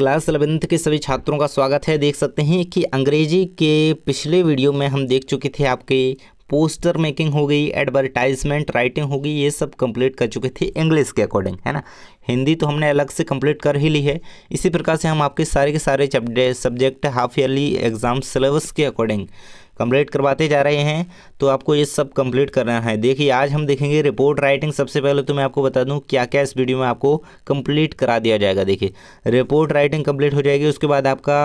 class eleventh के सभी छात्रों का स्वागत है देख सकते हैं कि अंग्रेजी के पिछले वीडियो में हम देख चुके थे आपके पोस्टर मेकिंग हो गई एडवर्टाइजमेंट राइटिंग हो गई ये सब कंप्लीट कर चुके थे इंग्लिश के अकॉर्डिंग है ना हिंदी तो हमने अलग से कंप्लीट कर ही ली है इसी प्रकार से हम आपके सारे के सारे subject half yearly exam syllabus के अकॉर्डिंग कंप्लीट करवाते जा रहे हैं तो आपको ये सब कंप्लीट करना है देखिए आज हम देखेंगे रिपोर्ट राइटिंग सबसे पहले तो मैं आपको बता दूँ क्या क्या इस वीडियो में आपको कंप्लीट करा दिया जाएगा देखिए रिपोर्ट राइटिंग कंप्लीट हो जाएगी उसके बाद आपका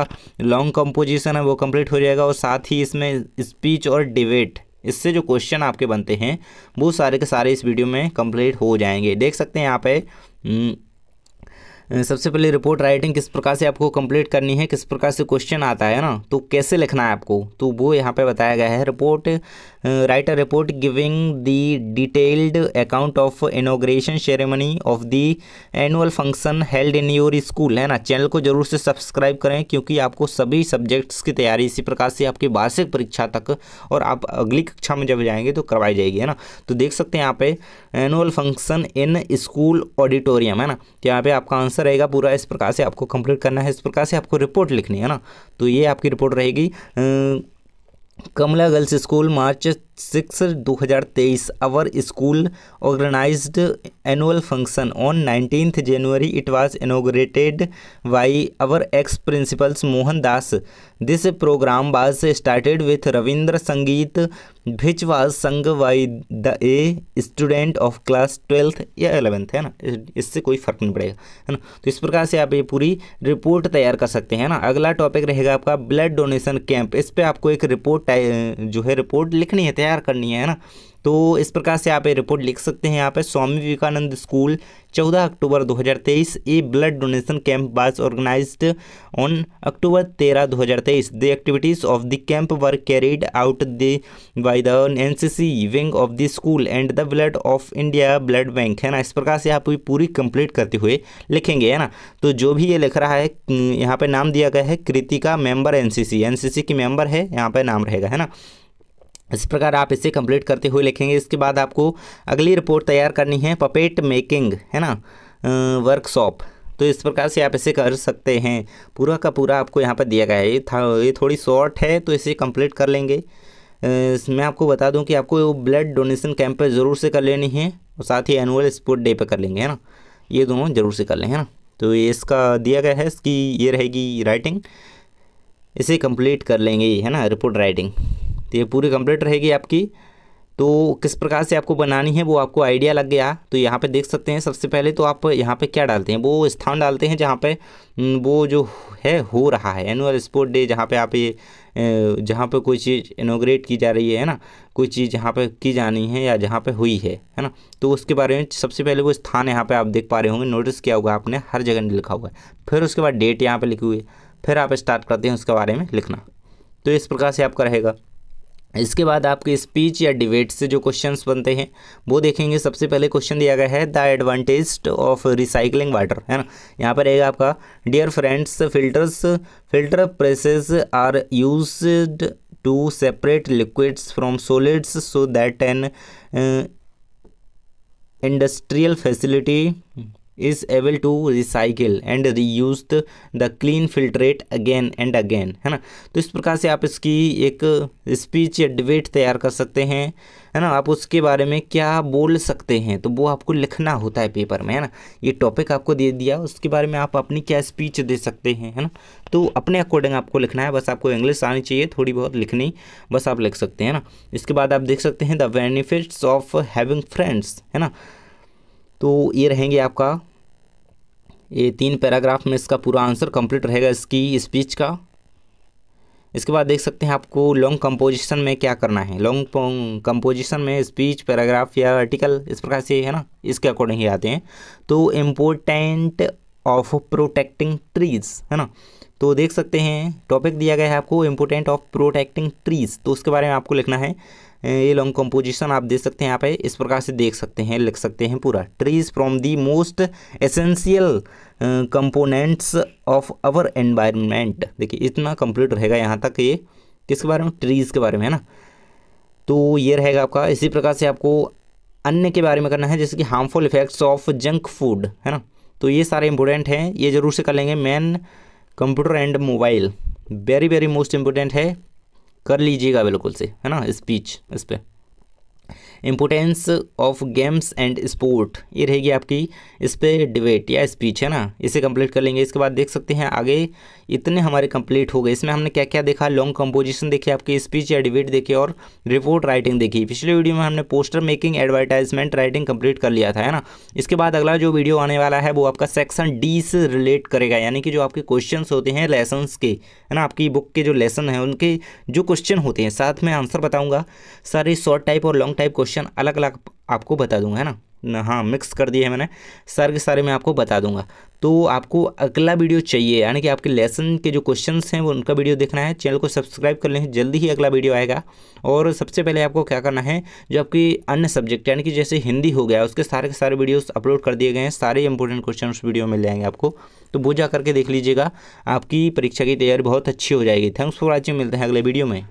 लॉन्ग कंपोजिशन है वो कंप्लीट हो जाएगा और साथ ही इसमें स्पीच और डिबेट इससे जो क्वेश्चन आपके बनते हैं वो सारे के सारे इस वीडियो में कंप्लीट हो जाएंगे देख सकते हैं यहाँ पे हम्म, सबसे पहले रिपोर्ट राइटिंग किस प्रकार से आपको कंप्लीट करनी है किस प्रकार से क्वेश्चन आता है ना तो कैसे लिखना है आपको तो वो यहाँ पे बताया गया है report writer report giving the detailed account of inauguration ceremony of the annual function held in your school है ना चैनल को जरूर से सब्सक्राइब करें क्योंकि आपको सभी सब्जेक्ट्स की तैयारी इसी प्रकार से आपकी वार्षिक परीक्षा तक और आप अगली कक्षा में जब जाएंगे तो करवाई जाएगी है ना तो देख सकते हैं यहाँ पे annual function in school auditorium है ना तो यहाँ पे आपका आंसर आंसर रहेगा पूरा इस प्रकार से आपको कंप्लीट करना है इस प्रकार से आपको रिपोर्ट लिखनी है ना तो ये आपकी रिपोर्ट रहेगी Kamla girls school March six दो हज़ार तेईस our school organized annual function on nineteen January it was inaugurated by our ex principals Mohan Das this program was started with Rabindra Sangeet which was sung by the a student of class twelfth या eleventh है ना इससे कोई फर्क नहीं पड़ेगा है ना तो इस प्रकार से आप ये पूरी रिपोर्ट तैयार कर सकते हैं ना अगला टॉपिक रहेगा आपका ब्लड डोनेशन कैंप इस पर आपको एक रिपोर्ट जो है रिपोर्ट लिखनी है तैयार करनी है ना तो इस प्रकार से आप ये रिपोर्ट लिख सकते हैं यहाँ पर Swami Vivekananda school 14 October 2023 a blood donation camp was organized on October 13 2023 the activities of the camp were carried out the by the NCC wing of the school and the blood of India blood bank है ना इस प्रकार से आप पूरी complete करते हुए लिखेंगे है ना तो जो भी ये लिख रहा है यहाँ पर नाम दिया गया है कृतिका मेंबर एन सी की मेम्बर है यहाँ पर नाम रहेगा है ना इस प्रकार आप इसे कंप्लीट करते हुए लिखेंगे इसके बाद आपको अगली रिपोर्ट तैयार करनी है पपेट मेकिंग है ना वर्कशॉप तो इस प्रकार से आप इसे कर सकते हैं पूरा का पूरा आपको यहाँ पर दिया गया है ये था ये थोड़ी शॉर्ट है तो इसे कंप्लीट कर लेंगे मैं आपको बता दूं कि आपको ब्लड डोनेशन कैंप पर ज़रूर से कर लेनी है और साथ ही एनुअल स्पोर्ट डे पर कर लेंगे है ना ये दोनों ज़रूर से कर लें है ना तो इसका दिया गया है इसकी ये रहेगी राइटिंग इसे कंप्लीट कर लेंगे है ना रिपोर्ट राइटिंग तो ये पूरी कंप्लीट रहेगी आपकी तो किस प्रकार से आपको बनानी है वो आपको आइडिया लग गया तो यहाँ पे देख सकते हैं सबसे पहले तो आप यहाँ पे क्या डालते हैं वो स्थान डालते हैं जहाँ पे वो जो है हो रहा है एनुअल स्पोर्ट डे जहाँ पे आप ये जहाँ पे कोई चीज़ इनोग्रेट की जा रही है ना कोई चीज़ जहाँ पे की जानी है या जहाँ पे हुई है है ना तो उसके बारे में सबसे पहले वो स्थान यहाँ पर आप देख पा रहे होंगे नोटिस किया होगा आपने हर जगह लिखा हुआ है फिर उसके बाद डेट यहाँ पर लिखी हुई है फिर आप स्टार्ट करते हैं उसके बारे में लिखना तो इस प्रकार से आपका रहेगा इसके बाद आपके स्पीच या डिबेट से जो क्वेश्चंस बनते हैं वो देखेंगे सबसे पहले क्वेश्चन दिया गया है the advantage of recycling water है ना यहाँ पर रहेगा आपका dear friends filters filter presses are used to separate liquids from solids so that an industrial facility is able to recycle and reuse the clean filtrate again and again है ना तो इस प्रकार से आप इसकी एक स्पीच या डिबेट तैयार कर सकते हैं है ना आप उसके बारे में क्या बोल सकते हैं तो वो आपको लिखना होता है पेपर में है ना ये टॉपिक आपको दे दिया उसके बारे में आप अपनी क्या स्पीच दे सकते हैं है ना तो अपने अकॉर्डिंग आपको लिखना है बस आपको इंग्लिश आनी चाहिए थोड़ी बहुत लिखनी बस आप लिख सकते हैं ना इसके बाद आप देख सकते हैं the benefits of having friends है ना तो ये रहेंगे आपका ये तीन पैराग्राफ में इसका पूरा आंसर कंप्लीट रहेगा इसकी स्पीच का इसके बाद देख सकते हैं आपको लॉन्ग कंपोजिशन में क्या करना है लॉन्ग कंपोजिशन में स्पीच पैराग्राफ या आर्टिकल इस प्रकार से है ना इसके अकॉर्डिंग ही आते हैं तो इम्पोर्टेंट ऑफ प्रोटेक्टिंग ट्रीज है ना तो देख सकते हैं टॉपिक दिया गया है आपको इम्पोर्टेंट ऑफ प्रोटेक्टिंग ट्रीज तो उसके बारे में आपको लिखना है ये लॉन्ग कंपोजिशन आप दे सकते हैं यहाँ पे इस प्रकार से देख सकते हैं लिख सकते हैं पूरा trees from the most essential components of our environment देखिए इतना कंप्लीट रहेगा यहाँ तक ये किसके बारे में ट्रीज़ के बारे में है ना तो ये रहेगा आपका इसी प्रकार से आपको अन्य के बारे में करना है जैसे कि harmful effects of junk food है ना तो ये सारे इंपोर्टेंट हैं ये ज़रूर से कर लेंगे man computer and mobile very very most important है कर लीजिएगा बिल्कुल से है ना स्पीच इस, इस पर importance of games and sport ये रहेगी आपकी इस पर डिबेट या स्पीच है ना इसे कंप्लीट कर लेंगे इसके बाद देख सकते हैं आगे इतने हमारे कंप्लीट हो गए इसमें हमने क्या क्या देखा लॉन्ग कंपोजिशन देखी आपकी स्पीच या डिबेट देखी और रिपोर्ट राइटिंग देखी पिछले वीडियो में हमने poster making advertisement writing complete कर लिया था है ना इसके बाद अगला जो वीडियो आने वाला है वो आपका सेक्शन डी से रिलेट करेगा यानी कि जो आपके क्वेश्चन होते हैं लेसन्स के है ना आपकी बुक के जो लेसन है उनके जो क्वेश्चन होते हैं साथ में आंसर बताऊँगा सारे शॉर्ट टाइप और लॉन्ग टाइप क्वेश्चन क्वेश्चन अलग अलग आपको बता दूंगा है ना हाँ मिक्स कर दिए है मैंने सारे के सारे मैं आपको बता दूंगा तो आपको अगला वीडियो चाहिए यानी कि आपके लेसन के जो क्वेश्चंस हैं वो उनका वीडियो देखना है चैनल को सब्सक्राइब कर लें जल्दी ही अगला वीडियो आएगा और सबसे पहले आपको क्या करना है जो आपकी अन्य सब्जेक्ट यानी कि जैसे हिंदी हो गया उसके सारे के सारे वीडियोज़ अपलोड कर दिए गए हैं सारे इंपॉर्टेंट क्वेश्चन उस वीडियो में मिल जाएंगे आपको तो वो जा करके देख लीजिएगा आपकी परीक्षा की तैयारी बहुत अच्छी हो जाएगी थैंक्स फॉर वॉचिंग मिलते हैं अगले वीडियो में